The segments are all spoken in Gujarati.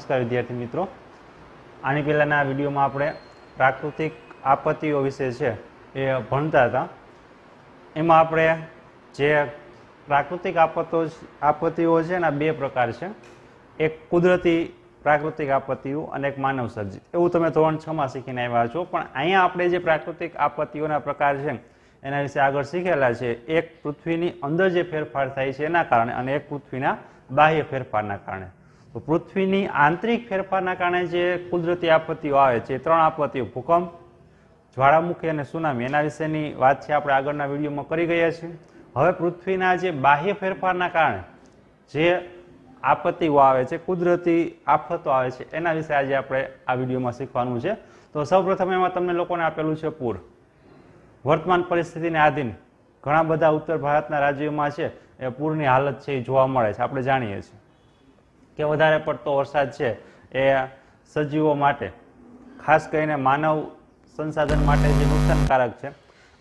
નમસ્કાર વિદ્યાર્થી મિત્રો આની પહેલાંના વિડીયોમાં આપણે પ્રાકૃતિક આપત્તિઓ વિશે છે એ ભણતા હતા એમાં આપણે જે પ્રાકૃતિક આપતો આપત્તિઓ છે એના બે પ્રકાર છે એક કુદરતી પ્રાકૃતિક આપત્તિઓ અને એક માનવ એવું તમે ધોરણ છમાં શીખીને આવ્યા છો પણ અહીંયા આપણે જે પ્રાકૃતિક આપત્તિઓના પ્રકાર છે એના વિશે આગળ શીખેલા છે એક પૃથ્વીની અંદર જે ફેરફાર થાય છે એના કારણે અને એક પૃથ્વીના બાહ્ય ફેરફારના કારણે તો પૃથ્વીની આંતરિક ફેરફારના કારણે જે કુદરતી આપત્તિઓ આવે છે ત્રણ આપત્તિઓ ભૂકંપ જ્વાળામુખી અને સુનામી એના વિશેની વાત છે આપણે આગળના વિડીયોમાં કરી ગયા છીએ હવે પૃથ્વીના જે બાહ્ય ફેરફારના કારણે જે આપત્તિઓ આવે છે કુદરતી આફતો આવે છે એના વિશે આજે આપણે આ વિડીયોમાં શીખવાનું છે તો સૌપ્રથમ એમાં તમને લોકોને આપેલું છે પૂર વર્તમાન પરિસ્થિતિને આધીન ઘણા બધા ઉત્તર ભારતના રાજ્યોમાં છે એ પૂરની હાલત છે એ જોવા મળે છે આપણે જાણીએ છીએ કે વધારે પડતો વરસાદ છે એ સજીવો માટે ખાસ કરીને માનવ સંસાધન માટે જે નુકસાનકારક છે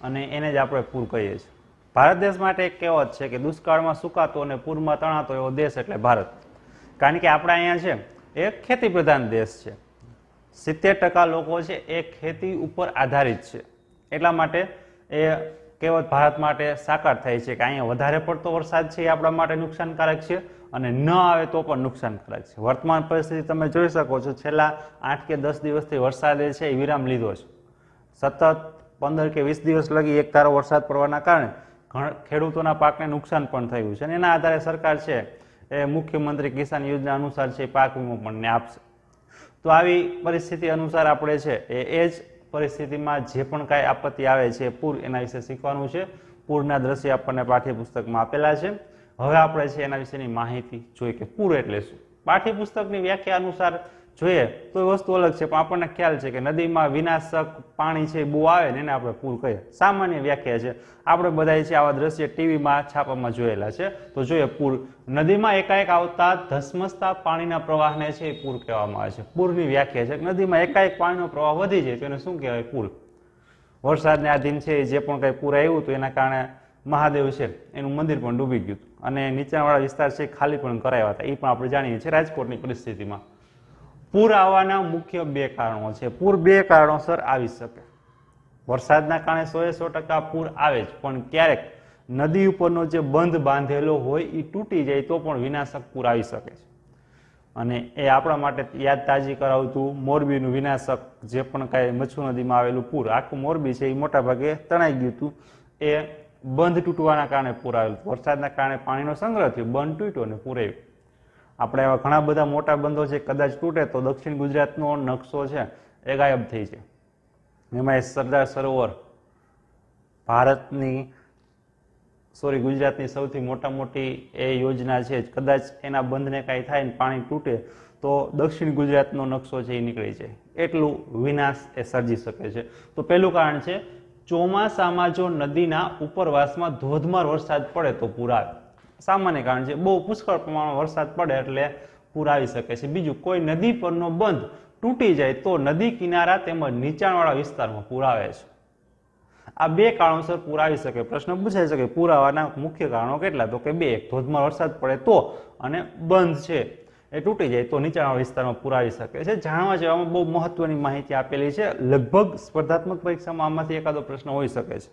અને એને જ આપણે પૂર કહીએ છીએ ભારત દેશ માટે એક કહેવત છે કે દુષ્કાળમાં સુકાતો અને પૂરમાં તણાતો એવો દેશ એટલે ભારત કારણ કે આપણે અહીંયા છે એ ખેતી પ્રધાન દેશ છે સિત્તેર ટકા લોકો છે એ ખેતી ઉપર આધારિત છે એટલા માટે એ કહેવત ભારત માટે સાકાર થઈ છે કે અહીંયા વધારે પડતો વરસાદ છે એ આપણા માટે નુકસાનકારક છે અને ન આવે તો પણ નુકસાનકારક છે વર્તમાન પરિસ્થિતિ તમે જોઈ શકો છો છેલ્લા આઠ કે દસ દિવસથી વરસાદે છે એ વિરામ લીધો છે સતત પંદર કે વીસ દિવસ લગી એક ધારો વરસાદ પડવાના કારણે ખેડૂતોના પાકને નુકસાન પણ થયું છે અને એના આધારે સરકાર છે એ મુખ્યમંત્રી કિસાન યોજના અનુસાર છે પાક વીમો પણ આપશે તો આવી પરિસ્થિતિ અનુસાર આપણે છે એ એ જ પરિસ્થિતિમાં જે પણ કાંઈ આપત્તિ આવે છે પૂર એના વિશે શીખવાનું છે પૂરના દ્રશ્ય આપણને પાઠ્યપુસ્તકમાં આપેલા છે હવે આપણે છે એના વિશેની માહિતી જોઈએ કે પૂર એટલે શું પાઠ્યપુસ્તકની વ્યાખ્યા અનુસાર જોઈએ તો એ વસ્તુ અલગ છે પણ આપણને ખ્યાલ છે કે નદીમાં વિનાશક પાણી છે બહુ આવે ને એને આપણે પૂર કહીએ સામાન્ય વ્યાખ્યા છે આપણે બધાય છે આવા દ્રશ્ય ટીવીમાં છાપામાં જોયેલા છે તો જોઈએ પૂર નદીમાં એકાએક આવતા ધસમસતા પાણીના પ્રવાહને છે એ પૂર કહેવામાં આવે છે પૂરની વ્યાખ્યા છે નદીમાં એકાએક પાણીનો પ્રવાહ વધી જાય તો એને શું કહેવાય પૂર વરસાદને આધીન છે જે પણ કંઈ પૂર આવ્યું હતું એના કારણે મહાદેવ છે એનું મંદિર પણ ડૂબી ગયું અને નીચાણવાળા વિસ્તાર છે ખાલી પણ કરાવ્યા હતા એ પણ આપણે જાણીએ છીએ રાજકોટની પરિસ્થિતિમાં પૂર આવવાના મુખ્ય બે કારણો છે પૂર બે કારણોસર આવી શકે વરસાદના કારણે સો સો ટકા પૂર આવે જ પણ ક્યારેક નદી ઉપરનો જે બંધ બાંધેલો હોય એ તૂટી જાય તો પણ વિનાશક પૂર આવી શકે છે અને એ આપણા માટે યાદ તાજી કરાવતું મોરબીનું વિનાશક જે પણ કાંઈ મચ્છુ નદીમાં આવેલું પૂર આખું મોરબી છે એ મોટાભાગે તણાઈ ગયું હતું એ બંધ તૂટવાના કારણે પૂર આવેલું વરસાદના કારણે પાણીનો સંગ્રહ થયો બંધ તૂટ્યો અને પૂર આવ્યું આપણે એવા ઘણા બધા મોટા બંધો છે કદાચ તૂટે તો દક્ષિણ ગુજરાતનો નકશો છે એ ગાયબ થઈ છે એમાં સરદાર સરોવર ભારતની સોરી ગુજરાતની સૌથી મોટા મોટી એ યોજના છે કદાચ એના બંધને કાંઈ થાય ને પાણી તૂટે તો દક્ષિણ ગુજરાતનો નકશો છે એ નીકળી જાય એટલું વિનાશ એ સર્જી શકે છે તો પહેલું કારણ છે ચોમાસામાં જો નદીના ઉપરવાસમાં ધોધમાર વરસાદ પડે તો પૂર આવે સામાન્ય કારણ છે બહુ પુષ્કળ પ્રમાણમાં વરસાદ પડે એટલે પૂર આવી શકે છે બીજું કોઈ નદી પરનો બંધ તૂટી જાય તો નદી કિનારા તેમજ નીચાણવાળા વિસ્તારમાં પૂર આવે છે આ બે કારણોસર પૂર આવી શકે પ્રશ્ન પૂછાઈ શકે પૂર આવવાના મુખ્ય કારણો કેટલા તો કે બે એક ધોધમાર વરસાદ પડે તો અને બંધ છે એ તૂટી જાય તો નીચાણવાળા વિસ્તારમાં પૂર આવી શકે છે જાણવા જેવામાં બહુ મહત્વની માહિતી આપેલી છે લગભગ સ્પર્ધાત્મક પરીક્ષામાં આમાંથી એકાદો પ્રશ્ન હોઈ શકે છે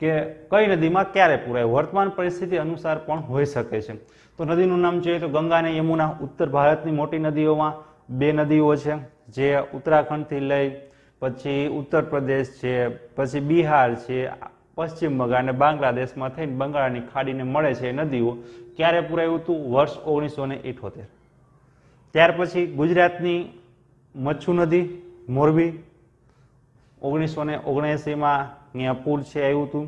કે કઈ નદીમાં ક્યારે પૂરાય વર્તમાન પરિસ્થિતિ અનુસાર પણ હોઈ શકે છે તો નદીનું નામ જોઈએ તો ગંગા અને યમુના ઉત્તર ભારતની મોટી નદીઓમાં બે નદીઓ છે જે ઉત્તરાખંડથી લઈ પછી ઉત્તર પ્રદેશ છે પછી બિહાર છે પશ્ચિમ બંગાળ અને બાંગ્લાદેશમાં થઈને બંગાળની ખાડીને મળે છે નદીઓ ક્યારે પૂરાયું હતું વર્ષ ઓગણીસો ને ઇઠોતેર ત્યાર પછી ગુજરાતની મચ્છુ નદી મોરબી ઓગણીસો ને ઓગણએંસીમાં અહીંયા પૂર છે આવ્યું હતું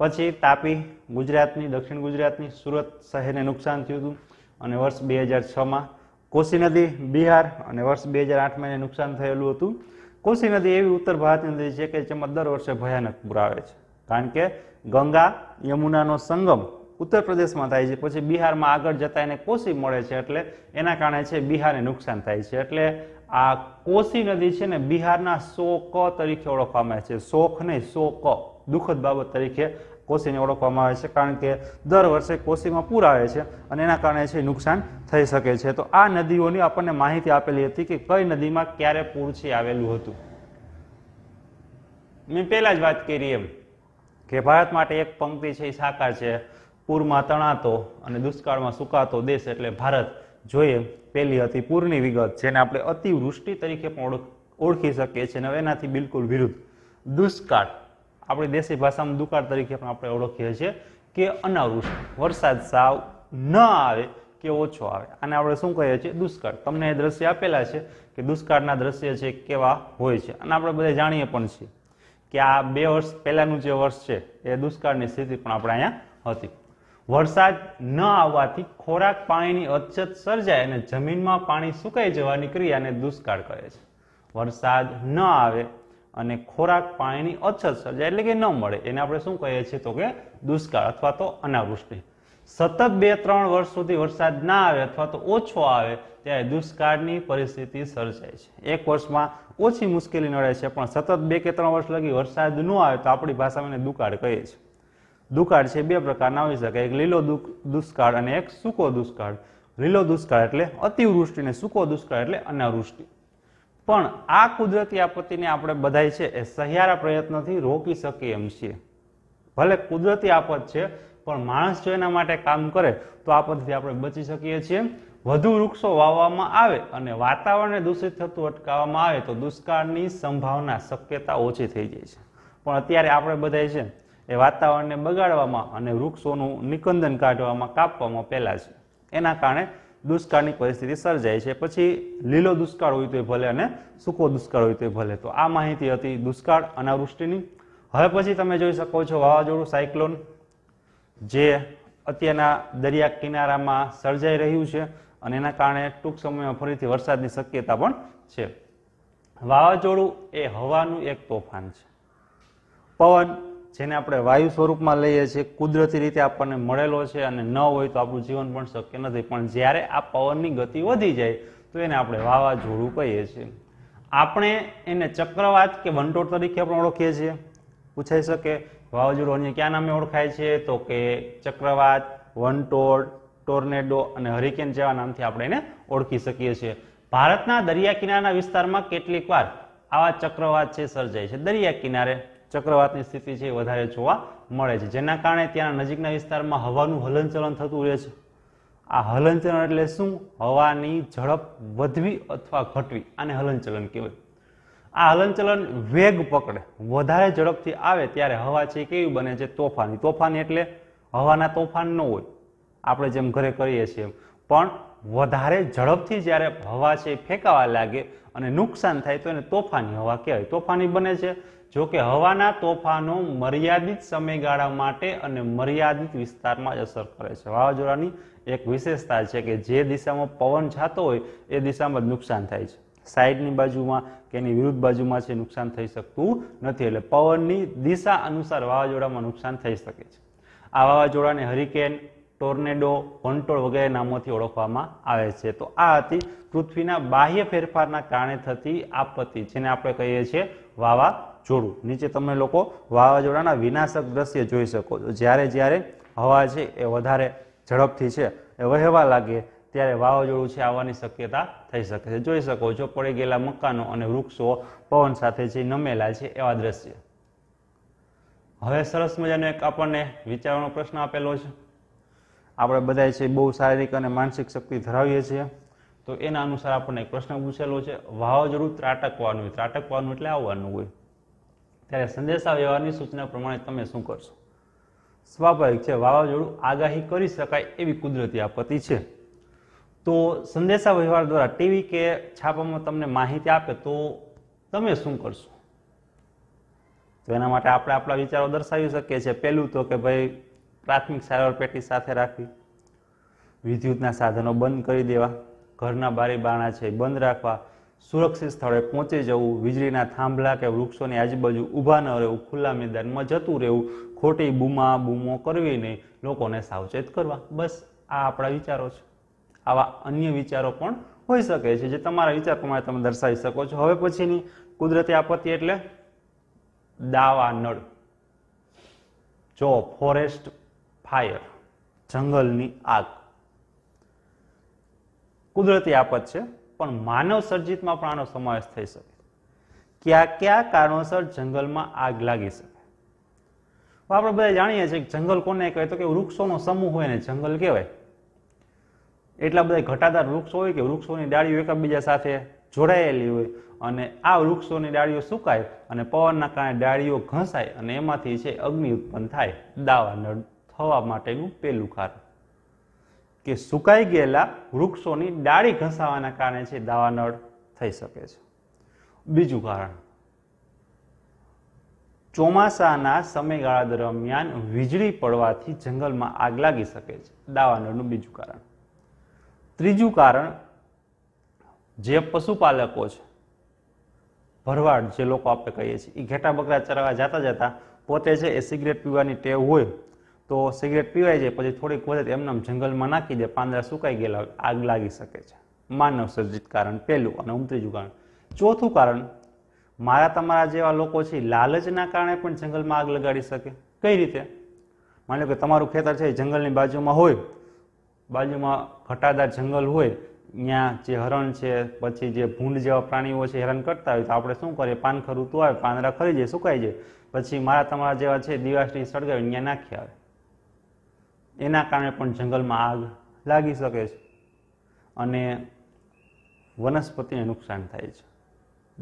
પછી તાપી ગુજરાતની દક્ષિણ ગુજરાતની સુરત શહેરને નુકસાન થયું હતું અને વર્ષ બે હજાર છમાં કોશી નદી બિહાર અને વર્ષ બે હજાર આઠમાં એને નુકસાન થયેલું હતું કોશી નદી એવી ઉત્તર ભારતની નદી છે કે જેમાં દર વર્ષે ભયાનક પૂર આવે છે કારણ કે ગંગા યમુનાનો સંગમ ઉત્તર પ્રદેશમાં થાય છે પછી બિહારમાં આગળ જતા એને કોસી મળે છે એટલે એના કારણે છે બિહારને નુકસાન થાય છે એટલે આ કોસી નદી છે ને બિહારના શોક તરીકે ઓળખવામાં આવે છે શોખ નહીં શોક દુઃખદ બાબત તરીકે કોશીને ઓળખવામાં આવે છે કારણ કે દર વર્ષે કોશીમાં પૂર આવે છે અને એના કારણે છે નુકસાન થઈ શકે છે તો આ નદીઓની આપણને માહિતી આપેલી હતી કે કઈ નદીમાં ક્યારે પૂર છે આવેલું હતું મેં પહેલાં જ વાત કરી એમ કે ભારત માટે એક પંક્તિ છે એ સાકાર છે પૂરમાં તણાતો અને દુષ્કાળમાં સુકાતો દેશ એટલે ભારત જોઈએ પહેલી હતી પૂરની વિગત જેને આપણે અતિવૃષ્ટિ તરીકે પણ ઓળખી શકીએ છીએ અને એનાથી બિલકુલ વિરુદ્ધ દુષ્કાળ આપણી દેશી ભાષામાં દુકાળ તરીકે પણ આપણે ઓળખીએ છીએ કે અનાવૃષ્ટિ વરસાદ સાવ ન આવે કે ઓછો આવે અને આપણે શું કહીએ છીએ દુષ્કાળ તમને એ દ્રશ્ય આપેલા છે કે દુષ્કાળના દ્રશ્ય છે કેવા હોય છે અને આપણે બધા જાણીએ પણ છીએ કે આ બે વર્ષ પહેલાંનું જે વર્ષ છે એ દુષ્કાળની સ્થિતિ પણ આપણે અહીંયા હતી વરસાદ ન આવવાથી ખોરાક પાણીની અછત સર્જાય અને જમીનમાં પાણી સુકાઈ જવાની ક્રિયાને દુષ્કાળ કહે છે વરસાદ ન આવે અને ખોરાક પાણીની અછત સર્જાય એટલે કે ન મળે એને આપણે શું કહીએ છીએ તો કે દુષ્કાળ અથવા તો અનાવૃષ્ટિ સતત બે ત્રણ વર્ષ સુધી વરસાદ ના આવે અથવા તો ઓછો આવે ત્યારે દુષ્કાળની પરિસ્થિતિ સર્જાય છે એક વર્ષમાં ઓછી મુશ્કેલી નડે છે પણ સતત બે કે ત્રણ વર્ષ લગી વરસાદ ન આવે તો આપણી ભાષામાં એને દુકાળ કહીએ છીએ દુકાળ છે બે પ્રકારના હોઈ શકે એક લીલો દુષ્કાળ અને એક સૂકો દુષ્કાળ લીલો દુષ્કાળ એટલે અતિવૃષ્ટિ અને સૂકો દુષ્કાળ એટલે અનાવૃષ્ટિ પણ આ કુદરતી આપત્તિને આપણે બધાય છે એ સહિયારા પ્રયત્નથી રોકી શકીએ એમ છીએ ભલે કુદરતી આફત છે પણ માણસ જો એના માટે કામ કરે તો આફતથી આપણે બચી શકીએ છીએ વધુ વૃક્ષો વાવવામાં આવે અને વાતાવરણને દૂષિત થતું અટકાવવામાં આવે તો દુષ્કાળની સંભાવના શક્યતા ઓછી થઈ જાય છે પણ અત્યારે આપણે બધાય છે એ વાતાવરણને બગાડવામાં અને વૃક્ષોનું નિકંદન કાઢવામાં કાપવામાં પહેલાં છે એના કારણે દુષ્કાળની પરિસ્થિતિ સર્જાય છે પછી લીલો દુષ્કાળ હોય તોય ભલે અને સૂકો દુષ્કાળ હોય તોય ભલે તો આ માહિતી હતી દુષ્કાળ અનાવૃષ્ટિની હવે પછી તમે જોઈ શકો છો વાવાઝોડું સાયક્લોન જે અત્યારના દરિયા કિનારામાં સર્જાઈ રહ્યું છે અને એના કારણે ટૂંક સમયમાં ફરીથી વરસાદની શક્યતા પણ છે વાવાઝોડું એ હવાનું એક તોફાન છે પવન જેને આપણે વાયુ સ્વરૂપમાં લઈએ છીએ કુદરતી રીતે આપણને મળેલો છે અને ન હોય તો આપણું જીવન પણ શક્ય નથી પણ જ્યારે આ પવનની ગતિ વધી જાય તો એને આપણે વાવાઝોડું કહીએ છીએ આપણે એને ચક્રવાત કે વંટોળ તરીકે પણ ઓળખીએ છીએ પૂછાઈ શકે વાવાઝોડું અન્ય ક્યાં નામે ઓળખાય છે તો કે ચક્રવાત વંટોળ ટોર્નેડો અને હરિકેન જેવા નામથી આપણે એને ઓળખી શકીએ છીએ ભારતના દરિયા કિનારાના વિસ્તારમાં કેટલીક વાર આવા ચક્રવાત છે સર્જાય છે દરિયા કિનારે ચક્રવાતની સ્થિતિ છે એ વધારે જોવા મળે છે જેના કારણે ત્યાં નજીકના વિસ્તારમાં હવાનું હલનચલન થતું રહે છે આ હલનચલન એટલે શું હવાની ઝડપ વધવી અથવા ઘટવી આને હલનચલન કહેવાય આ હલનચલન વેગ પકડે વધારે ઝડપથી આવે ત્યારે હવા છે કેવી બને છે તોફાની તોફાની એટલે હવાના તોફાન ન હોય આપણે જેમ ઘરે કરીએ છીએ પણ વધારે ઝડપથી જ્યારે હવા છે ફેંકાવા લાગે અને નુકસાન થાય તો એને તોફાની હવા કહેવાય તોફાની બને છે જોકે હવાના તોફાનો મર્યાદિત સમયગાળા માટે અને મર્યાદિત વિસ્તારમાં જ અસર કરે છે વાવાઝોડાની એક વિશેષતા છે કે જે દિશામાં પવન છાતો હોય એ દિશામાં જ નુકસાન થાય છે સાઈડની બાજુમાં કે એની વિરુદ્ધ બાજુમાં છે નુકસાન થઈ શકતું નથી એટલે પવનની દિશા અનુસાર વાવાઝોડામાં નુકસાન થઈ શકે છે આ વાવાઝોડાને હરિકેન ટોર્નેડો વંટોળ વગેરે નામોથી ઓળખવામાં આવે છે તો આ હતી પૃથ્વીના બાહ્ય ફેરફારના કારણે થતી આપત્તિ જેને આપણે કહીએ છીએ વાવા જોડું નીચે તમે લોકો વાવાઝોડાના વિનાશક દ્રશ્ય જોઈ શકો છો જ્યારે જ્યારે હવા છે એ વધારે ઝડપથી છે એ વહેવા લાગે ત્યારે વાવાઝોડું છે આવવાની શક્યતા થઈ શકે છે જોઈ શકો છો પડી ગયેલા મકાનો અને વૃક્ષો પવન સાથે જે નમેલા છે એવા દ્રશ્ય હવે સરસ મજાનો એક આપણને વિચારવાનો પ્રશ્ન આપેલો છે આપણે બધા છે બહુ શારીરિક અને માનસિક શક્તિ ધરાવીએ છીએ તો એના અનુસાર આપણને એક પ્રશ્ન પૂછેલો છે વાવાઝોડું ત્રાટકવાનું હોય ત્રાટકવાનું એટલે આવવાનું હોય ત્યારે સંદેશા વ્યવહારની સૂચના પ્રમાણે તમે શું કરશો સ્વાભાવિક છે વાવાઝોડું આગાહી કરી શકાય એવી કુદરતી આપત્તિ છે તો સંદેશા વ્યવહાર દ્વારા ટીવી કે છાપામાં તમને માહિતી આપે તો તમે શું કરશો તો એના માટે આપણે આપણા વિચારો દર્શાવી શકીએ છીએ પહેલું તો કે ભાઈ પ્રાથમિક સારવાર પેટી સાથે રાખવી વિદ્યુતના સાધનો બંધ કરી દેવા ઘરના બારી બારણા છે બંધ રાખવા સુરક્ષિત સ્થળે પહોંચે જવું વીજળીના થાંભલા કે વૃક્ષોની આજુબાજુ ઊભા ન રહેવું ખુલ્લા મેદાનમાં જતું રહેવું ખોટી બૂમા બૂમો કરવી નહીં લોકોને સાવચેત કરવા બસ આ આપણા વિચારો છે આવા અન્ય વિચારો પણ હોઈ શકે છે જે તમારા વિચાર પ્રમાણે તમે દર્શાવી શકો છો હવે પછીની કુદરતી આપત્તિ એટલે દાવા નળ જો ફોરેસ્ટ ફાયર જંગલની આગ કુદરતી આફત છે પણ માનવ સર્જિતમાં પણ આનો સમાવેશ થઈ શકે કયા કયા કારણોસર જંગલમાં આગ લાગી શકે આપણે બધા જાણીએ છીએ કે જંગલ કોને કહેવાય તો કે વૃક્ષોનો સમૂહ હોય ને જંગલ કહેવાય એટલા બધા ઘટાદાર વૃક્ષો હોય કે વૃક્ષોની ડાળીઓ એકબીજા સાથે જોડાયેલી હોય અને આ વૃક્ષોની ડાળીઓ સુકાય અને પવનના કારણે ડાળીઓ ઘસાય અને એમાંથી છે અગ્નિ ઉત્પન્ન થાય દાવાનળ થવા માટેનું પહેલું કારણ કે સુકાઈ ગયેલા વૃક્ષોની ડાળી ઘસાવાના કારણે છે દાવાનળ થઈ શકે છે બીજું કારણ ચોમાસાના સમયગાળા દરમિયાન વીજળી પડવાથી જંગલમાં આગ લાગી શકે છે દાવાનળનું બીજું કારણ ત્રીજું કારણ જે પશુપાલકો છે ભરવાડ જે લોકો આપણે કહીએ છીએ એ ઘેટા બકરા ચરાવવા જતા જતા પોતે છે એ સિગરેટ પીવાની ટેવ હોય તો સિગરેટ પીવાય જાય પછી થોડીક વધે એમનામ જંગલમાં નાખી દે પાંદડા સુકાઈ ગયેલા આગ લાગી શકે છે માનવ સર્જિત કારણ પહેલું અને ઉમત્રીજું કારણ ચોથું કારણ મારા તમારા જેવા લોકો છે લાલચના કારણે પણ જંગલમાં આગ લગાડી શકે કઈ રીતે માની લો કે તમારું ખેતર છે જંગલની બાજુમાં હોય બાજુમાં ઘટાદાર જંગલ હોય ત્યાં જે હરણ છે પછી જે ભૂંડ જેવા પ્રાણીઓ છે હેરાન કરતા હોય તો આપણે શું કરીએ પાનખર ઋતુ આવે પાંદડા ખરી જાય સુકાઈ જાય પછી મારા તમારા જેવા છે દિવાસની સળગાવી ત્યાં નાખી આવે એના કારણે પણ જંગલમાં આગ લાગી શકે છે અને વનસ્પતિને નુકસાન થાય છે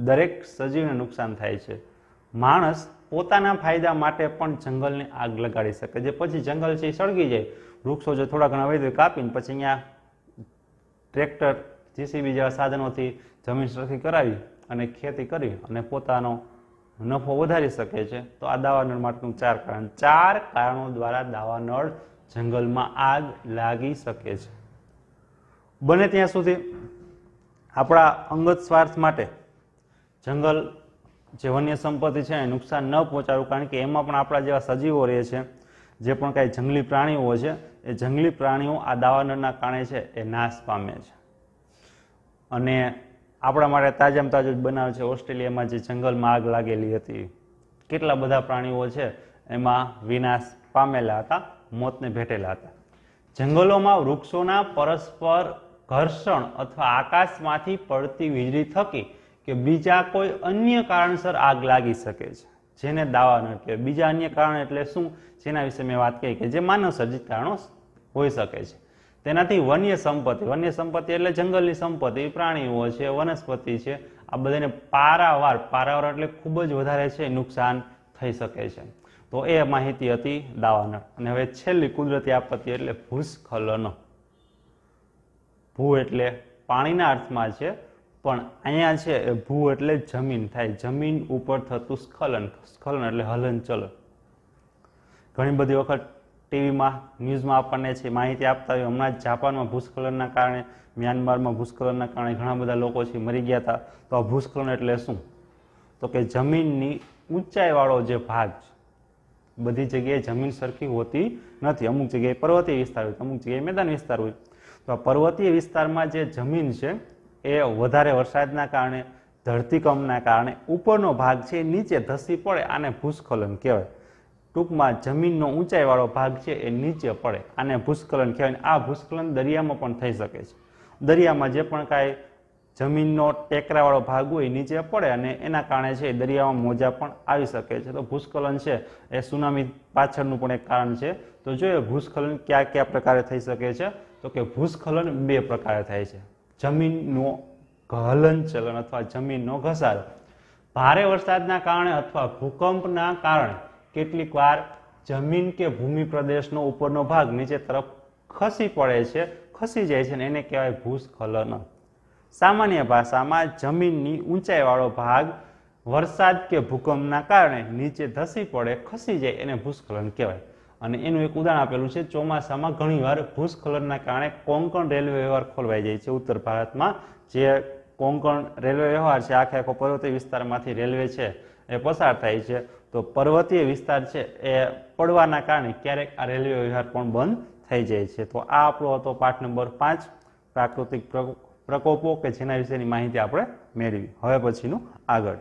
દરેક સજીવને નુકસાન થાય છે માણસ પોતાના ફાયદા માટે પણ જંગલને આગ લગાડી શકે જે પછી જંગલ છે એ સળગી જાય વૃક્ષો જે થોડા ઘણા વૈદ્ય કાપીને પછી અહીંયા ટ્રેક્ટર જીસીબી જેવા સાધનોથી જમીન સરખી કરાવી અને ખેતી કરી અને પોતાનો નફો વધારી શકે છે તો આ દાવાનળ માટેનું ચાર કારણ ચાર કારણો દ્વારા દાવાનળ જંગલમાં આગ લાગી શકે છે બને ત્યાં સુધી આપણા અંગત સ્વાર્થ માટે જંગલ જે વન્ય સંપત્તિ છે એને નુકસાન ન પહોંચાડવું કારણ કે એમાં પણ આપણા જેવા સજીવો રહે છે જે પણ કાંઈ જંગલી પ્રાણીઓ છે એ જંગલી પ્રાણીઓ આ દાવાનળના કારણે છે એ નાશ પામે છે અને આપણા માટે તાજામાં તાજો જ બનાવે છે ઓસ્ટ્રેલિયામાં જે જંગલમાં આગ લાગેલી હતી કેટલા બધા પ્રાણીઓ છે એમાં વિનાશ પામેલા હતા મોતને ભેટેલા હતા જંગલોમાં વૃક્ષોના પરસ્પર ઘર્ષણ અથવા આકાશમાંથી પડતી વીજળી થકી કે બીજા કોઈ અન્ય કારણસર આગ લાગી શકે છે જેને દાવાનો કે બીજા અન્ય કારણ એટલે શું જેના વિશે મેં વાત કરી કે જે માનવ સર્જિત કારણો હોઈ શકે છે તેનાથી વન્ય સંપત્તિ વન્ય સંપત્તિ એટલે જંગલની સંપત્તિ પ્રાણીઓ છે વનસ્પતિ છે આ બધાને પારાવાર પારાવાર એટલે ખૂબ જ વધારે છે નુકસાન થઈ શકે છે તો એ માહિતી હતી દાવાનળ અને હવે છેલ્લી કુદરતી આપત્તિ એટલે ભૂસ્ખલન ભૂ એટલે પાણીના અર્થમાં છે પણ અહીંયા છે એ ભૂ એટલે જમીન થાય જમીન ઉપર થતું સ્ખલન સ્ખલન એટલે હલનચલન ઘણી બધી વખત ટીવીમાં ન્યૂઝમાં આપણને છે માહિતી આપતા હોય હમણાં જાપાનમાં ભૂસ્ખલનના કારણે મ્યાનમારમાં ભૂસ્ખલનના કારણે ઘણા બધા લોકો છે મરી ગયા હતા તો આ ભૂસ્ખલન એટલે શું તો કે જમીનની ઊંચાઈવાળો જે ભાગ બધી જગ્યાએ જમીન સરખી હોતી નથી અમુક જગ્યાએ પર્વતીય વિસ્તાર હોય અમુક જગ્યાએ મેદાન વિસ્તાર હોય તો આ પર્વતીય વિસ્તારમાં જે જમીન છે એ વધારે વરસાદના કારણે ધરતીકંપના કારણે ઉપરનો ભાગ છે નીચે ધસી પડે આને ભૂસ્ખલન કહેવાય ટૂંકમાં જમીનનો ઊંચાઈવાળો ભાગ છે એ નીચે પડે આને ભૂસ્ખલન કહેવાય આ ભૂસ્ખલન દરિયામાં પણ થઈ શકે છે દરિયામાં જે પણ કાંઈ જમીનનો ટેકરાવાળો ભાગ હોય નીચે પડે અને એના કારણે છે દરિયામાં મોજા પણ આવી શકે છે તો ભૂસ્ખલન છે એ સુનામી પાછળનું પણ એક કારણ છે તો જોઈએ ભૂસ્ખલન કયા કયા પ્રકારે થઈ શકે છે તો કે ભૂસ્ખલન બે પ્રકારે થાય છે જમીનનો ચલન અથવા જમીનનો ઘસારો ભારે વરસાદના કારણે અથવા ભૂકંપના કારણે કેટલીક વાર જમીન કે ભૂમિ પ્રદેશનો ઉપરનો ભાગ નીચે તરફ ખસી પડે છે ખસી જાય છે ને એને કહેવાય ભૂસ્ખલન સામાન્ય ભાષામાં જમીનની ઊંચાઈવાળો ભાગ વરસાદ કે ભૂકંપના કારણે નીચે ધસી પડે ખસી જાય એને ભૂસ્ખલન કહેવાય અને એનું એક ઉદાહરણ આપેલું છે ચોમાસામાં ઘણીવાર ભૂસ્ખલનના કારણે કોંકણ રેલવે વ્યવહાર ખોલવાઈ જાય છે ઉત્તર ભારતમાં જે કોંકણ રેલવે વ્યવહાર છે આખે આખો પર્વતીય વિસ્તારમાંથી રેલવે છે એ પસાર થાય છે તો પર્વતીય વિસ્તાર છે એ પડવાના કારણે ક્યારેક આ રેલવે વ્યવહાર પણ બંધ થઈ જાય છે તો આ આપણો હતો પાઠ નંબર પાંચ પ્રાકૃતિક પ્રકોપો કે જેના વિશેની માહિતી આપણે મેળવી હવે પછીનું આગળ